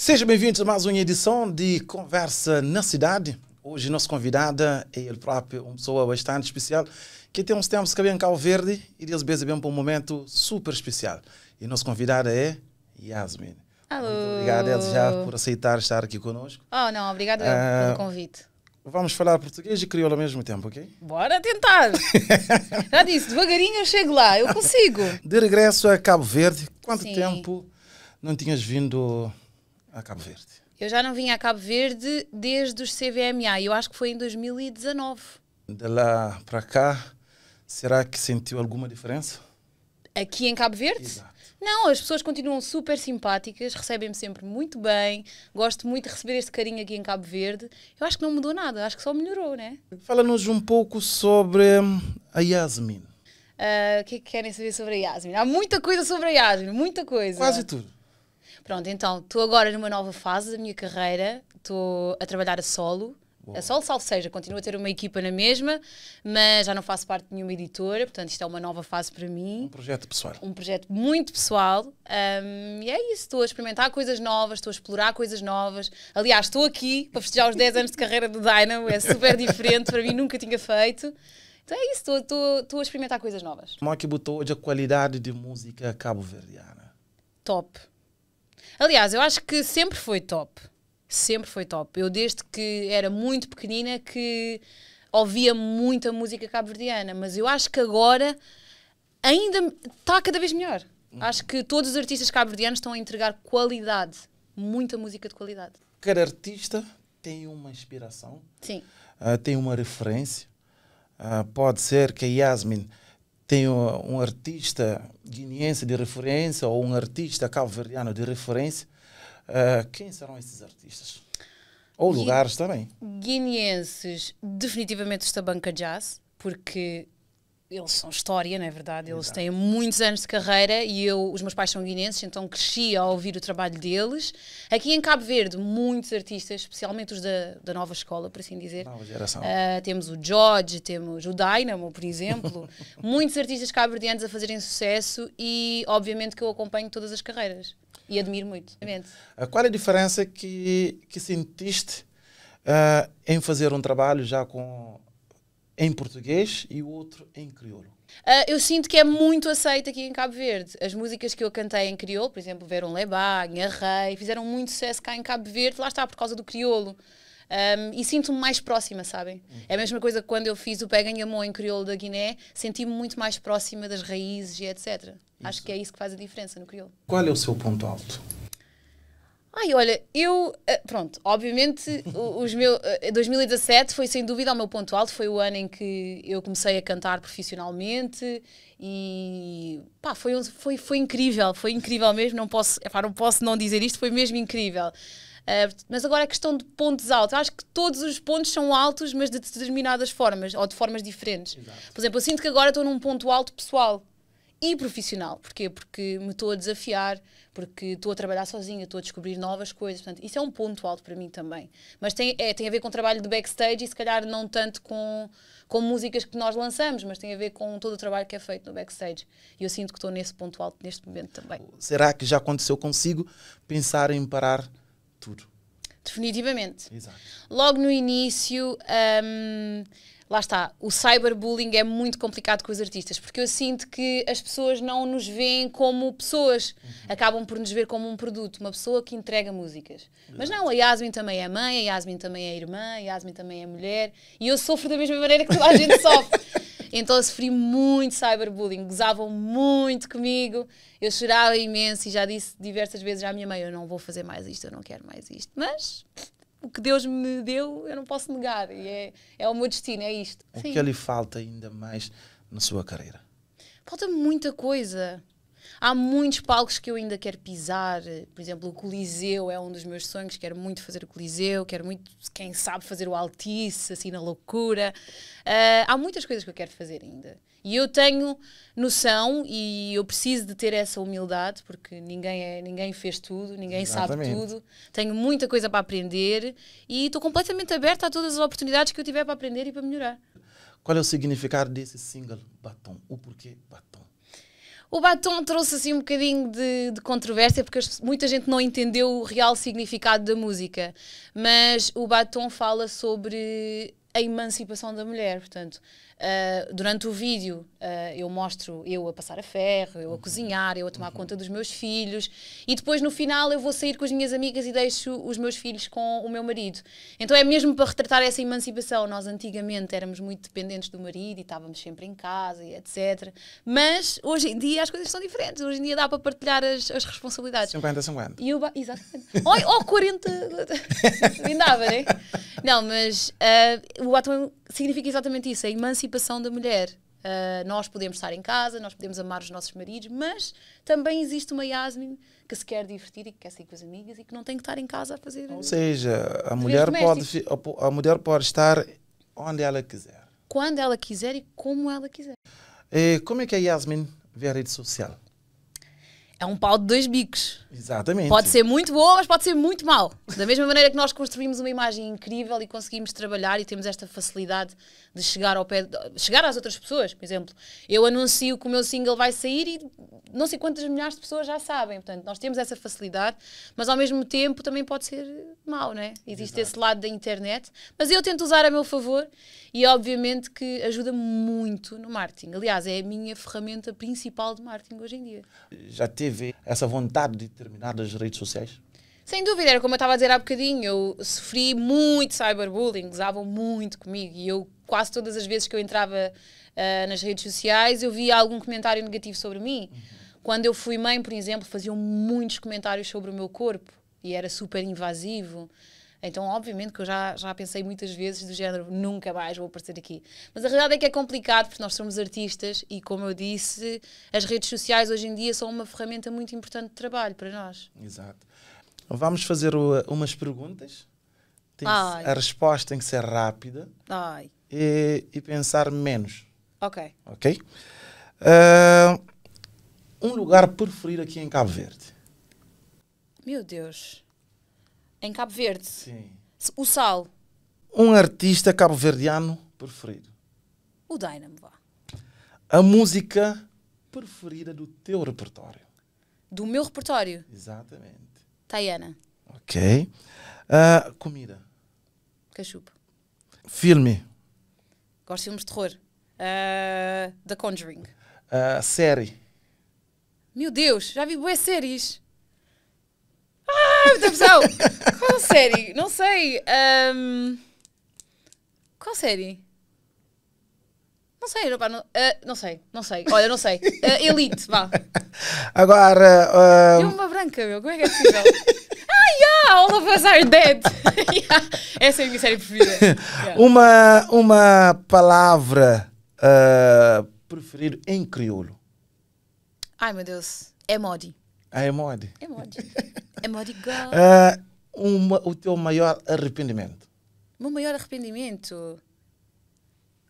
Sejam bem-vindos a mais uma edição de Conversa na Cidade. Hoje, nosso convidada é ele próprio, uma pessoa bastante especial, que tem uns tempos que vem em Cabo Verde e eles bem para um momento super especial. E nosso convidada é Yasmin. Alô. Muito obrigado, já por aceitar estar aqui conosco. Oh, não, obrigado ah, pelo convite. Vamos falar português e crioulo ao mesmo tempo, ok? Bora tentar! já disse, devagarinho eu chego lá, eu consigo. De regresso a Cabo Verde, quanto Sim. tempo não tinhas vindo a Cabo Verde? Eu já não vinha a Cabo Verde desde os CVMA, eu acho que foi em 2019. De lá para cá, será que sentiu alguma diferença? Aqui em Cabo Verde? Exato. Não, as pessoas continuam super simpáticas, recebem-me sempre muito bem, gosto muito de receber este carinho aqui em Cabo Verde. Eu acho que não mudou nada, acho que só melhorou, né? Fala-nos um pouco sobre hum, a Yasmin. Ah, o uh, que, é que querem saber sobre a Yasmin? Há muita coisa sobre a Yasmin, muita coisa. Quase tudo. Pronto, então, estou agora numa nova fase da minha carreira, estou a trabalhar a solo. Bom. A solo, salvo seja, continuo a ter uma equipa na mesma, mas já não faço parte de nenhuma editora, portanto, isto é uma nova fase para mim. Um projeto pessoal. Um projeto muito pessoal. Um, e é isso, estou a experimentar coisas novas, estou a explorar coisas novas. Aliás, estou aqui para festejar os 10 anos de carreira do Dynamo, é super diferente, para mim nunca tinha feito. Então é isso, estou a experimentar coisas novas. Como é que botou hoje a qualidade de música cabo-verdiana? Top. Aliás, eu acho que sempre foi top. Sempre foi top. Eu, desde que era muito pequenina, que ouvia muita música cabo-verdiana, mas eu acho que agora ainda está cada vez melhor. Acho que todos os artistas cabo-verdianos estão a entregar qualidade, muita música de qualidade. Cada artista tem uma inspiração, Sim. Uh, tem uma referência. Uh, pode ser que a Yasmin tenho um artista guineense de referência ou um artista cabo-verdiano de referência, uh, quem serão esses artistas? Ou Gui lugares também. Guineenses, definitivamente os banca Jazz, porque eles são história, não é verdade? Eles Exato. têm muitos anos de carreira e eu, os meus pais são guinenses, então cresci a ouvir o trabalho deles. Aqui em Cabo Verde, muitos artistas, especialmente os da, da nova escola, por assim dizer. Nova geração. Uh, temos o George, temos o Dynamo, por exemplo. muitos artistas cabo-verdianos a fazerem sucesso e, obviamente, que eu acompanho todas as carreiras e admiro muito. Obviamente. Ah, qual é a diferença que, que sentiste uh, em fazer um trabalho já com em português e o outro em crioulo. Uh, eu sinto que é muito aceito aqui em Cabo Verde. As músicas que eu cantei em crioulo, por exemplo, Verão Lebá, Rei, fizeram muito sucesso cá em Cabo Verde, lá está, por causa do crioulo. Um, e sinto-me mais próxima, sabem? Uhum. É a mesma coisa que quando eu fiz o Pega mão em crioulo da Guiné, senti-me muito mais próxima das raízes e etc. Isso. Acho que é isso que faz a diferença no crioulo. Qual é o seu ponto alto? Ai, olha, eu. Eh, pronto, obviamente, os meu, 2017 eh, foi sem dúvida o meu ponto alto, foi o ano em que eu comecei a cantar profissionalmente e. pá, foi, foi, foi incrível, foi incrível mesmo, não posso, epá, não posso não dizer isto, foi mesmo incrível. Uh, mas agora a é questão de pontos altos. Acho que todos os pontos são altos, mas de determinadas formas ou de formas diferentes. Exato. Por exemplo, eu sinto que agora estou num ponto alto pessoal e profissional. Porquê? Porque me estou a desafiar, porque estou a trabalhar sozinha, estou a descobrir novas coisas. Portanto, isso é um ponto alto para mim também. Mas tem, é, tem a ver com o trabalho de backstage e se calhar não tanto com, com músicas que nós lançamos, mas tem a ver com todo o trabalho que é feito no backstage. E eu sinto que estou nesse ponto alto neste momento também. Será que já aconteceu consigo pensar em parar tudo? Definitivamente. Exato. Logo no início. Um, lá está, o cyberbullying é muito complicado com os artistas, porque eu sinto que as pessoas não nos veem como pessoas, uhum. acabam por nos ver como um produto, uma pessoa que entrega músicas. Mas não, a Yasmin também é mãe, a Yasmin também é irmã, a Yasmin também é mulher, e eu sofro da mesma maneira que toda a gente sofre. Então eu sofri muito cyberbullying, gozavam muito comigo, eu chorava imenso e já disse diversas vezes à minha mãe: eu não vou fazer mais isto, eu não quero mais isto. Mas o que Deus me deu, eu não posso negar. E é, é o meu destino, é isto. O Sim. que lhe falta ainda mais na sua carreira? Falta muita coisa. Há muitos palcos que eu ainda quero pisar. Por exemplo, o Coliseu é um dos meus sonhos. Quero muito fazer o Coliseu, quero muito, quem sabe, fazer o Altice, assim na loucura. Uh, há muitas coisas que eu quero fazer ainda. E eu tenho noção e eu preciso de ter essa humildade, porque ninguém, é, ninguém fez tudo, ninguém Exatamente. sabe tudo. Tenho muita coisa para aprender e estou completamente aberta a todas as oportunidades que eu tiver para aprender e para melhorar. Qual é o significado desse single Batom? O porquê Batom? O batom trouxe assim um bocadinho de, de controvérsia, porque muita gente não entendeu o real significado da música. Mas o batom fala sobre a emancipação da mulher, portanto, ah, durante o vídeo uh, eu mostro eu a passar a ferro, eu a cozinhar, eu a tomar uhum. conta dos meus filhos e depois no final eu vou sair com as minhas amigas e deixo os meus filhos com o meu marido. Então é mesmo para retratar essa emancipação. Nós antigamente éramos muito dependentes do marido e estávamos sempre em casa e etc. Mas hoje em dia as coisas são diferentes. Hoje em dia dá para partilhar as, as responsabilidades. 50, 50. E o ba... Exatamente. ou, ou 40. Vindava, é? Não, mas uh, o Batman significa exatamente isso, a emancipação da mulher. Uh, nós podemos estar em casa, nós podemos amar os nossos maridos, mas também existe uma Yasmin que se quer divertir e que quer sair com as amigas e que não tem que estar em casa a fazer. Ou seja, a mulher, pode, a mulher pode estar onde ela quiser. Quando ela quiser e como ela quiser. E eh, como é que a Yasmin vê a rede social? é um pau de dois bicos. Exatamente. Pode ser muito boa, mas pode ser muito mal. Da mesma maneira que nós construímos uma imagem incrível e conseguimos trabalhar e temos esta facilidade de chegar ao pé, de, chegar às outras pessoas, por exemplo. Eu anuncio que o meu single vai sair e não sei quantas milhares de pessoas já sabem. Portanto, nós temos essa facilidade, mas ao mesmo tempo também pode ser mal, não é? Existe Exato. esse lado da internet, mas eu tento usar a meu favor e obviamente que ajuda muito no marketing. Aliás, é a minha ferramenta principal de marketing hoje em dia. Já teve você vê essa vontade de terminar das redes sociais? Sem dúvida, era como eu estava a dizer há bocadinho, eu sofri muito cyberbullying, usavam muito comigo e eu quase todas as vezes que eu entrava uh, nas redes sociais eu via algum comentário negativo sobre mim. Uhum. Quando eu fui mãe, por exemplo, faziam muitos comentários sobre o meu corpo e era super invasivo. Então, obviamente que eu já, já pensei muitas vezes do género, nunca mais vou aparecer aqui. Mas a realidade é que é complicado, porque nós somos artistas e, como eu disse, as redes sociais hoje em dia são uma ferramenta muito importante de trabalho para nós. Exato. Vamos fazer o, umas perguntas. Tem, a resposta tem que ser rápida e, e, pensar menos. Ok. Ok? Uh, um lugar preferido aqui em Cabo Verde? Meu Deus em Cabo Verde. Sim. O Sal. Um artista cabo-verdiano preferido. O Dynamo, A música preferida do teu repertório. Do meu repertório? Exatamente. Tayana. Ok. Uh, comida. Cachupa. Filme. Gosto de filmes de terror. Uh, The Conjuring. Uh, série. Meu Deus, já vi boas séries nome da pessoa? Qual série? Não sei. Um... Ehm, qual série? Não sei, não, não, uh, não sei, não sei. Olha, não sei. Uh, elite, vá. Agora. Uh... uma branca, meu. Como é que é possível? ah, yeah, all of us are dead. yeah. Essa é a minha série preferida. Yeah. Uma, uma palavra uh, eh, preferida em crioulo. Ai, meu Deus. É modi. Ah, é modi. É modi. Amor é de é o teu maior arrependimento? O meu maior arrependimento?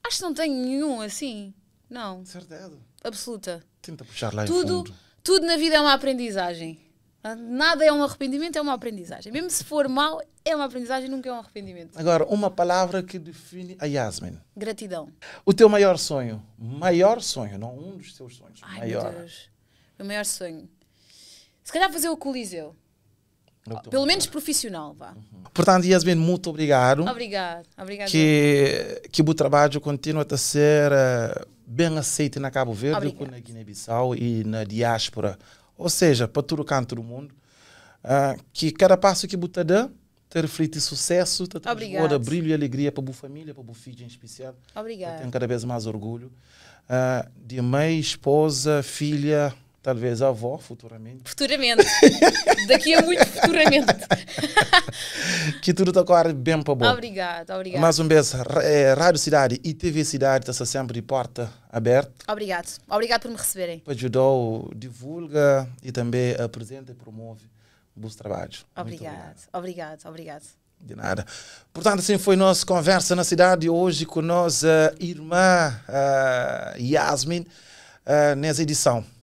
Acho que não tenho nenhum assim. Não. Certeza. Absoluta. Tenta puxar lá tudo, em fundo. Tudo na vida é uma aprendizagem. Ah, nada é um arrependimento, é uma aprendizagem. Mesmo se for mal, é uma aprendizagem, nunca é um arrependimento. Agora, uma palavra que define a Yasmin. Gratidão. O teu maior sonho. Maior sonho, não um dos teus sonhos. Ai, maior. meu Deus. O maior sonho. Se calhar fazer o Coliseu. Ah, pelo menos profissional, vá. Uhum. Portanto, Yasmin, muito obrigado. Obrigado. obrigado. Que, que o trabalho continue a ser eh, bem aceito na Cabo Verde, obrigado. na Guiné-Bissau e na diáspora. Ou seja, para todo o canto do mundo. Uh, que cada passo que você dá, te reflete sucesso, te transborda brilho e alegria para a família, para o filho em especial. Obrigada. Eu tenho cada vez mais orgulho uh, de mãe, esposa, filha, Talvez a avó, futuramente. Futuramente. Daqui a muito futuramente. que tudo está a bem para bom. Obrigado, Mais um beijo. É, Rádio Cidade e TV Cidade está sempre de porta aberta. Obrigado. Obrigado por me receberem. Para ajudou, divulga e também eh, apresenta e promove os trabalhos. Obrigado, obrigado, obrigado, obrigado. De nada. Portanto, assim foi nossa conversa na cidade hoje com nossa eh, irmã uh, Yasmin uh, nessa edição.